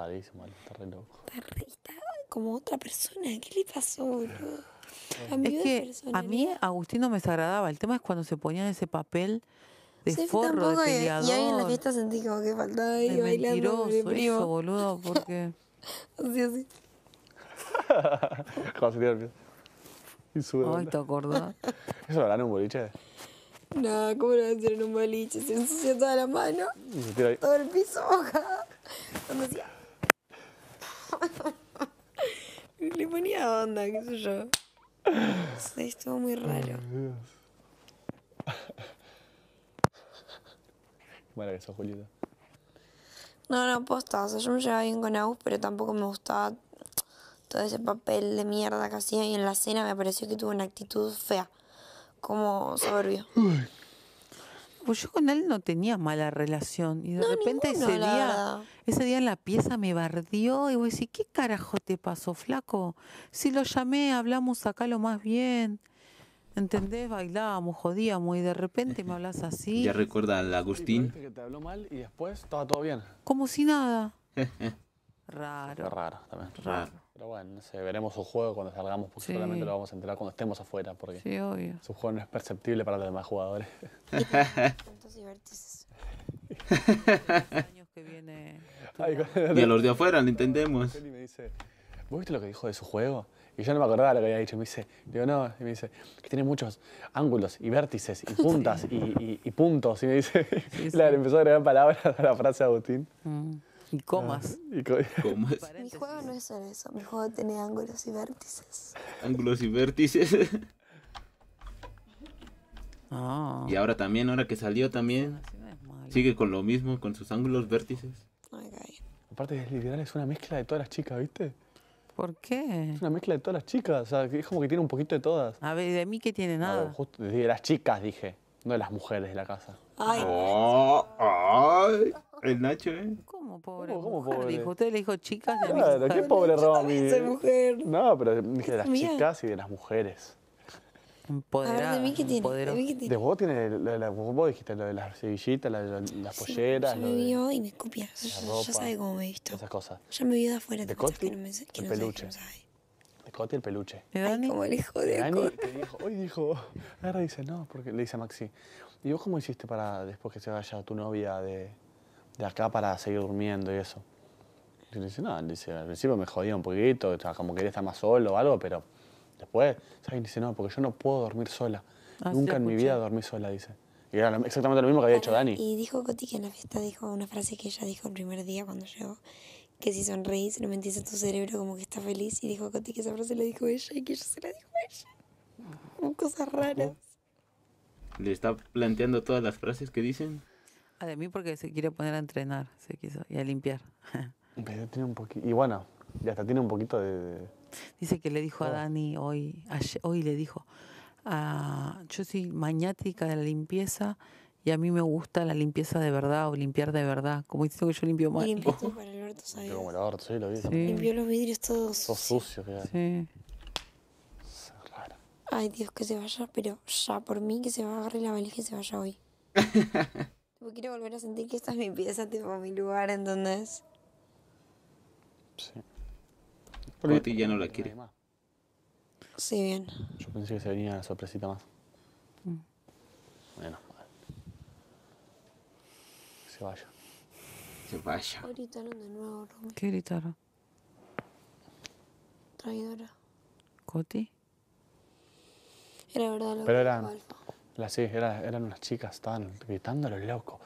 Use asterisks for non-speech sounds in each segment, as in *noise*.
rarísimo, está re loco. Está, re, está como otra persona, ¿qué le pasó, boludo? Cambió es que de persona, a mí Agustín no me desagradaba, el tema es cuando se ponían ese papel de sí, forro, de peleador. Y, y ahí en la fiesta sentí como que faltaba ahí es bailando. Mentiroso eso, boludo, porque... *laughs* así, así. *laughs* y sube. Ay, te acordás. *laughs* ¿Eso lo harán en un boliche? No, ¿cómo lo van a hacer en un boliche? Se ensucia toda la mano, todo el piso mojado. Cuando decía... *laughs* Le ponía onda, qué sé yo. Sí, estuvo muy raro. Qué *laughs* Mala que sos, Julieta. No, no, posta. O sea, yo me llevaba bien con Agus, pero tampoco me gustaba todo ese papel de mierda que hacía. Y en la cena me pareció que tuvo una actitud fea. Como soberbio. Pues, yo con él no tenía mala relación. Y de repente ese día, ese día la pieza me bardió y voy a decir, ¿qué carajo te pasó, flaco? Si lo llamé, hablamos acá lo más bien. ¿Entendés? Bailábamos, jodíamos y de repente me hablas así. Ya recuerda al Agustín. que te habló mal y después estaba todo bien. Como si nada. raro. *laughs* raro también. Raro. Pero bueno, no veremos su juego cuando salgamos, porque solamente lo vamos a enterar cuando estemos afuera, porque su juego no es perceptible para los demás jugadores. vértices? *laughs* y *laughs* a los de afuera lo entendemos. Y me dice, ¿vos viste lo que dijo de su juego? Y yo no me acordaba lo que había dicho. Me dice, digo, no. Y me dice, que tiene muchos ángulos y vértices y *laughs* puntas y, puntos. Y me dice, empezó a agregar palabras a la frase de Agustín. Mm. Y comas. Ah, y *laughs* Mi juego no es solo eso, mi juego tiene ángulos y vértices. Ángulos y vértices. *laughs* Ah. Y ahora también, ahora que salió también, sigue con lo mismo, con sus ángulos vértices. Okay. Aparte, literal, es una mezcla de todas las chicas, ¿viste? ¿Por qué? Es una mezcla de todas las chicas, o sea, es como que tiene un poquito de todas. A ver, ¿de mí qué tiene nada? de las chicas, dije, no de las mujeres de la casa. Ay. Oh, ay el Nacho, ¿eh? ¿Cómo pobre? ¿Cómo, cómo dijo, usted le dijo chicas y claro, mujeres. ¿qué pobre soy mujer. No, pero dije de las chicas y de las mujeres. Empoderada. ¿De mí qué tiene? ¿De, mí qué tiene? de vos tiene, la, la, vos dijiste lo de las cebillitas, la, las polleras. Ya me vio y me escupía. Ya, sabía cómo me he visto. Esas cosas. Ya me vio de afuera. Coti, no el no peluche. Sabe, no de Coti, el peluche. Ay, como el hijo de Dani, dijo, hoy dijo, ahora dice, no, porque le dice a Maxi, ¿y vos cómo hiciste para después que se vaya tu novia de, de acá para seguir durmiendo y eso. Y dice, no, dice, al principio me jodía un poquito, como quería estar más solo o algo, pero después, ¿sabes? Dice, no, porque yo no puedo dormir sola. Ah, Nunca en mi vida dormí sola, dice. Y era exactamente lo mismo que había hecho ah, Dani. Y dijo Coti que en la fiesta dijo una frase que ella dijo el primer día cuando llegó, que si sonreís no mentís a tu cerebro como que está feliz. Y dijo Coti que esa frase la dijo ella y que ella se la dijo a ella. Cosas raras. Le está planteando todas las frases que dicen. A ah, de mí porque se quiere poner a entrenar, se quiso, y a limpiar. *laughs* y bueno, ya hasta tiene un poquito de... Dice que le dijo a oh. Dani hoy, hoy le dijo, ah, yo soy maniática de la limpieza y a mí me gusta la limpieza de verdad o limpiar de verdad, como diciendo que yo limpio mal. Limpió *laughs* para Como el orto, sí, lo vi. Limpió los vidrios todos. Todos sucios, Sí. Ay, Dios, que se vaya, pero ya por mí que se va a agarrar la valija y se vaya hoy. *laughs* quiero volver a sentir que esta es mi pieza, tipo mi lugar, es. Sí. Coti ya no la quiere. Sí, bien. Yo pensé que se venía la sorpresita más. Mm. Bueno, vale. Que se vaya. Que vaya. Gritaron de nuevo, ¿Qué gritaron? Traidora. ¿Coti? Era verdad lo que dijo Alfa eran, unas chicas, estaban gritando loco.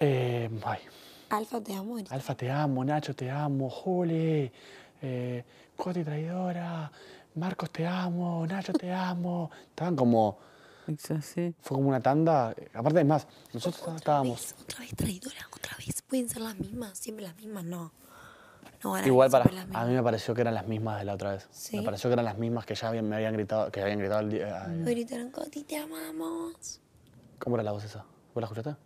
Eh, ay. Alfa, te amo. Alfa, te amo. Nacho, te amo. Juli, eh, Coti, traidora. Marcos, te amo. Nacho, te amo. Estaban como... Fue como una tanda. Aparte, es más, nosotros otra estábamos... Vez, otra vez traidora, otra vez. Pueden ser las mismas, siempre las mismas, no. Igual para, a mí me pareció que eran las mismas de la otra vez. Me pareció que eran las mismas que ya me habían gritado, que habían gritado eh, Me gritaron, Coti, te amamos. ¿Cómo era la voz esa? ¿Vos la escuchaste?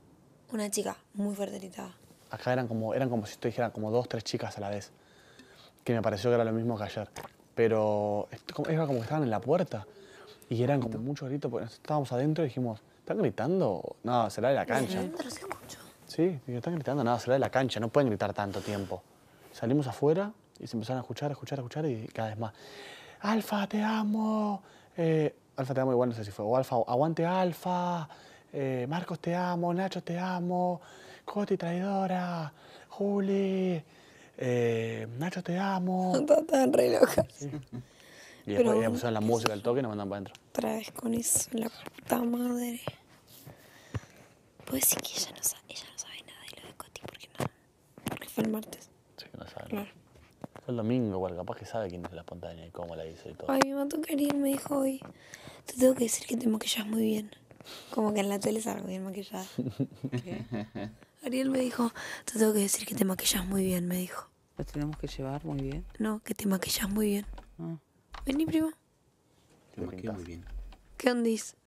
Una chica, muy fuerte gritaba. Acá eran como, eran como si te dijeran como dos, tres chicas a la vez. Que me pareció que era lo mismo que ayer. Pero era como que estaban en la puerta. Y eran como muchos gritos, porque estábamos adentro y dijimos, ¿están gritando? No, será de la cancha. Adentro se mucho. Sí, están gritando, no, será de la cancha, no pueden gritar tanto tiempo. Salimos afuera y se empezaron a escuchar, a escuchar, a escuchar y cada vez más. Alfa, te amo. Eh, Alfa, te amo igual, no sé si fue. O Alfa, aguante Alfa. Eh, Marcos, te amo. Nacho, te amo. Coti, traidora. Juli. Eh, Nacho, te amo. *laughs* Están re locas. *laughs* Y después ya pusieron la música, el toque y nos mandan para adentro. Otra vez con eso, la puta madre. Puede decir que ella no, sabe, ella no sabe nada de lo de Coti porque no. Porque fue el martes no el domingo, igual, capaz que sabe quién es la espontánea y cómo la hizo y todo. Ay, mi mamá Ariel me dijo hoy, te tengo que decir que te maquillas muy bien. Como que en la tele salgo bien maquillada. *laughs* Ariel me dijo, te tengo que decir que te maquillas muy bien, me dijo. ¿Lo tenemos que llevar muy bien? No, que te maquillas muy bien. Ah. Vení, primo. Te maquillas muy bien. ¿Qué ondis?